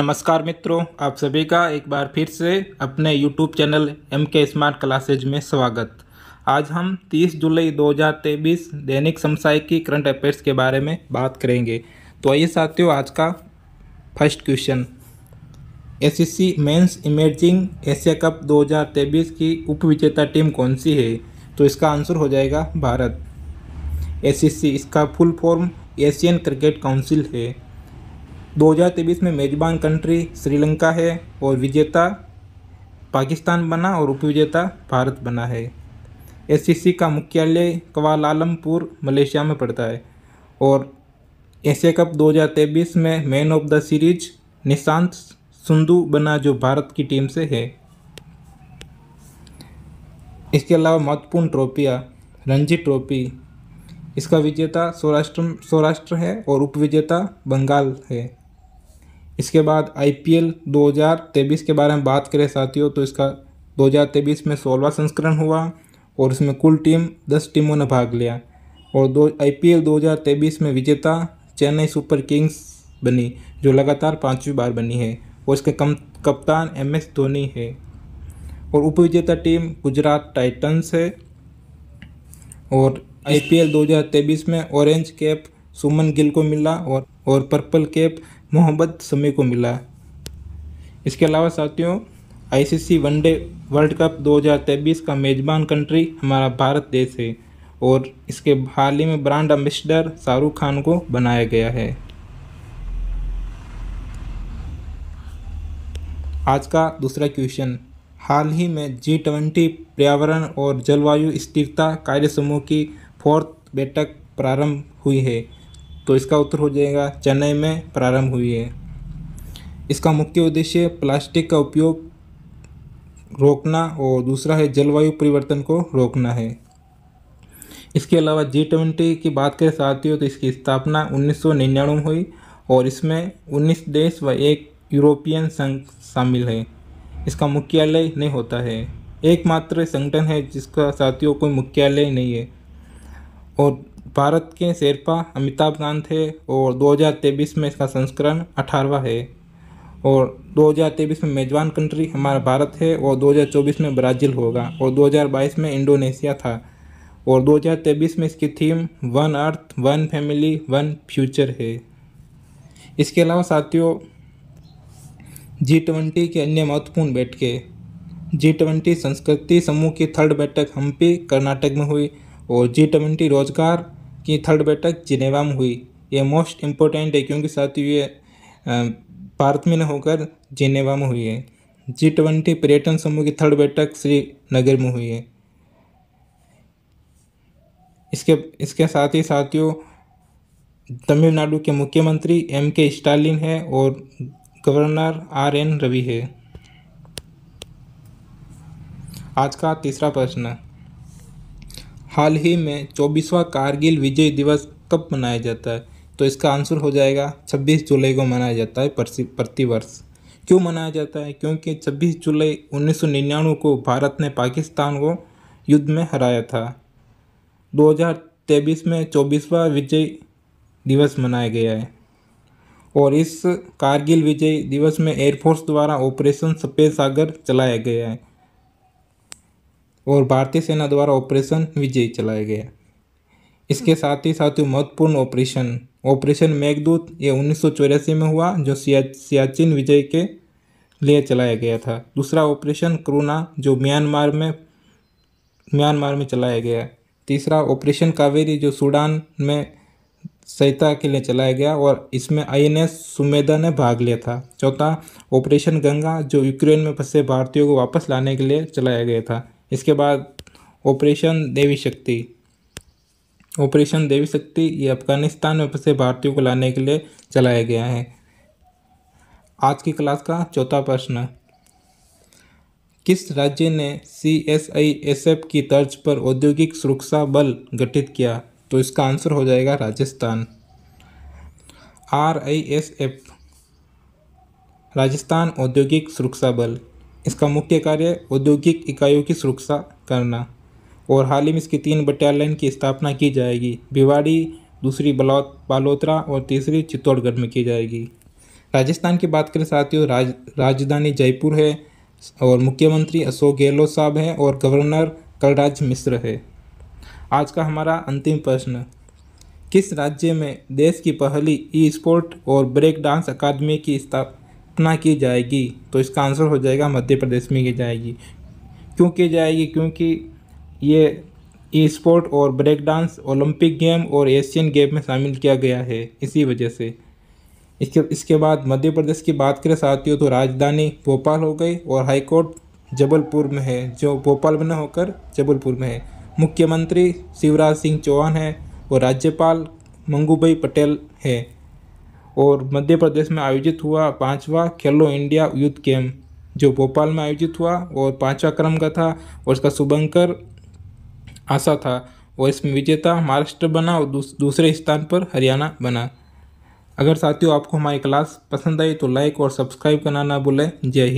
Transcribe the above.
नमस्कार मित्रों आप सभी का एक बार फिर से अपने YouTube channel M K smart classes में स्वागत आज हम 30 जुलाई 2023 दैनिक समसाय की करंट अफेयर्स के बारे में बात करेंगे तो आइए साथियों आज का first question S C mains emerging Asia Cup 2023 की उप विजेता टीम कौन सी है तो इसका आंसर हो जाएगा भारत एस इसका full form Asian Cricket Council है 2023 में मेज़बान कंट्री श्रीलंका है और विजेता पाकिस्तान बना और उपविजेता भारत बना है एससीसी का मुख्यालय कवालमपुर मलेशिया में पड़ता है और एशिया कप 2023 में man of the series Nishant Sandhu बना जो भारत की टीम से है इसके अलावा महत्वपूर्ण ट्रॉफियाँ रणजी ट्रॉफी इसका विजेता सौराष्ट्र सौराष्ट्र है और उपविजेता बंगाल है इसके बाद आईपीएल 2023 के बारे में बात करें साथियों तो इसका 2023 में सोलवा संस्करण हुआ और उसमें कुल टीम 10 टीमों ने भाग लिया और दो आईपीएल 2023 में विजेता चेन्नई सुपर किंग्स बनी जो लगातार पाँचवीं बार बनी है और इसके कम कप्तान एम एस धोनी है और उपविजेता टीम गुजरात टाइटन्स है और हजार तेईस में ऑरेंज कैप सुमन गिल को मिला और और पर्पल कैप मोहब्बत समी को मिला इसके अलावा साथियों आईसीसी वनडे वर्ल्ड कप 2023 का मेज़बान कंट्री हमारा भारत देश है और इसके हाल ही में ब्रांड एम्बेसडर शाहरुख खान को बनाया गया है आज का दूसरा क्वेश्चन हाल ही में जी ट्वेंटी पर्यावरण और जलवायु स्थिरता कार्य समूह की फोर्थ बैठक प्रारंभ हुई है तो इसका उत्तर हो जाएगा चेन्नई में प्रारंभ हुई है इसका मुख्य उद्देश्य प्लास्टिक का उपयोग रोकना और दूसरा है जलवायु परिवर्तन को रोकना है इसके अलावा जी ट्वेंटी की बात करें साथियों तो इसकी स्थापना उन्नीस में हुई और इसमें 19 देश व एक यूरोपियन संघ शामिल है इसका मुख्यालय नहीं होता है एकमात्र संगठन है जिसका साथियों कोई मुख्यालय नहीं है और भारत के शेरपा अमिताभ कांत थे और 2023 में इसका संस्करण अठारवा है और 2023 में मेजबान कंट्री हमारा भारत है और 2024 में ब्राज़ील होगा और 2022 में इंडोनेशिया था और 2023 में इसकी theme one earth one family one future है इसके अलावा साथियों जी ट्वेंटी के अन्य महत्वपूर्ण बैठकें जी ट्वेंटी संस्कृति समूह की थर्ड बैठक हम्पी कर्नाटक में हुई और जी ट्वेंटी रोजगार की थर्ड बैठक जिनेवा में हुई ये मोस्ट इम्पोर्टेंट है क्योंकि साथ ये भारत में न होकर जिनेवा में हुई है जी ट्वेंटी पर्यटन समूह की थर्ड बैठक श्रीनगर में हुई है इसके इसके साथ ही साथियों तमिलनाडु के मुख्यमंत्री एम के स्टालिन है और गवर्नर आर एन रवि है आज का तीसरा प्रश्न हाल ही में चौबीसवा कारगिल विजय दिवस कब मनाया जाता है तो इसका आंसर हो जाएगा 26 जुलाई को मनाया जाता है प्रतिवर्ष क्यों मनाया जाता है क्योंकि 26 जुलाई उन्नीस को भारत ने पाकिस्तान को युद्ध में हराया था 2023 में चौबीसवा विजय दिवस मनाया गया है और इस कारगिल विजय दिवस में एयरफोर्स द्वारा ऑपरेशन सफ़ेद सागर चलाया गया है और भारतीय सेना द्वारा ऑपरेशन विजय चलाया गया इसके साथ ही साथ ही महत्वपूर्ण ऑपरेशन ऑपरेशन मेघदूत ये उन्नीस में हुआ जो सियाचिन विजय के लिए चलाया गया था दूसरा ऑपरेशन करुणा जो म्यांमार में म्यांमार में चलाया गया तीसरा ऑपरेशन कावेरी जो सूडान में सहायता के लिए चलाया गया और इसमें आईएनएस सुमेदा ने भाग लिया था चौथा ऑपरेशन गंगा जो यूक्रेन में फंसे भारतीयों को वापस लाने के लिए चलाया गया था इसके बाद ऑपरेशन देवी शक्ति ऑपरेशन देवी शक्ति ये अफगानिस्तान में फंसे भारतीयों को लाने के लिए चलाया गया है आज की क्लास का चौथा प्रश्न किस राज्य ने C S I S F की तर्ज पर औद्योगिक सुरक्षा बल गठित किया तो इसका आंसर हो जाएगा Rajasthan R I S F Rajasthan औद्योगिक सुरक्षा बल इसका मुख्य कार्य औद्योगिक इकाइयों की सुरक्षा करना और हाल ही में इसकी तीन बटालियन की स्थापना की जाएगी भिवाड़ी दूसरी बलौत बालोतरा और तीसरी चित्तौड़गढ़ में की जाएगी राजस्थान की बात करें साथियों राज राजधानी जयपुर है और मुख्यमंत्री अशोक गहलोत साहब हैं और गवर्नर कलराज मिश्र है आज का हमारा अंतिम प्रश्न किस राज्य में देश की पहली ई स्पोर्ट और ब्रेक डांस अकादमी की स्थापना स्थापना की जाएगी तो इसका आंसर हो जाएगा मध्य प्रदेश में की जाएगी क्यों की जाएगी क्योंकि ये ई स्पोर्ट और ब्रेक डांस ओलंपिक गेम और एशियन गेम में शामिल किया गया है इसी वजह से इसके इसके बाद मध्य प्रदेश की बात करें साथियों तो राजधानी भोपाल हो गई और हाईकोर्ट जबलपुर में है जो भोपाल में न होकर जबलपुर में है मुख्यमंत्री शिवराज सिंह चौहान हैं और राज्यपाल मंगूभाई पटेल है और मध्य प्रदेश में आयोजित हुआ पाँचवा खेलो इंडिया यूथ गेम जो भोपाल में आयोजित हुआ और पाँचवा क्रम का था और इसका शुभंकर आशा था और इसमें विजेता महाराष्ट्र बना और दूस, दूसरे स्थान पर हरियाणा बना अगर साथियों आपको हमारी क्लास पसंद आई तो लाइक और सब्सक्राइब करना ना भूलें जय हिंद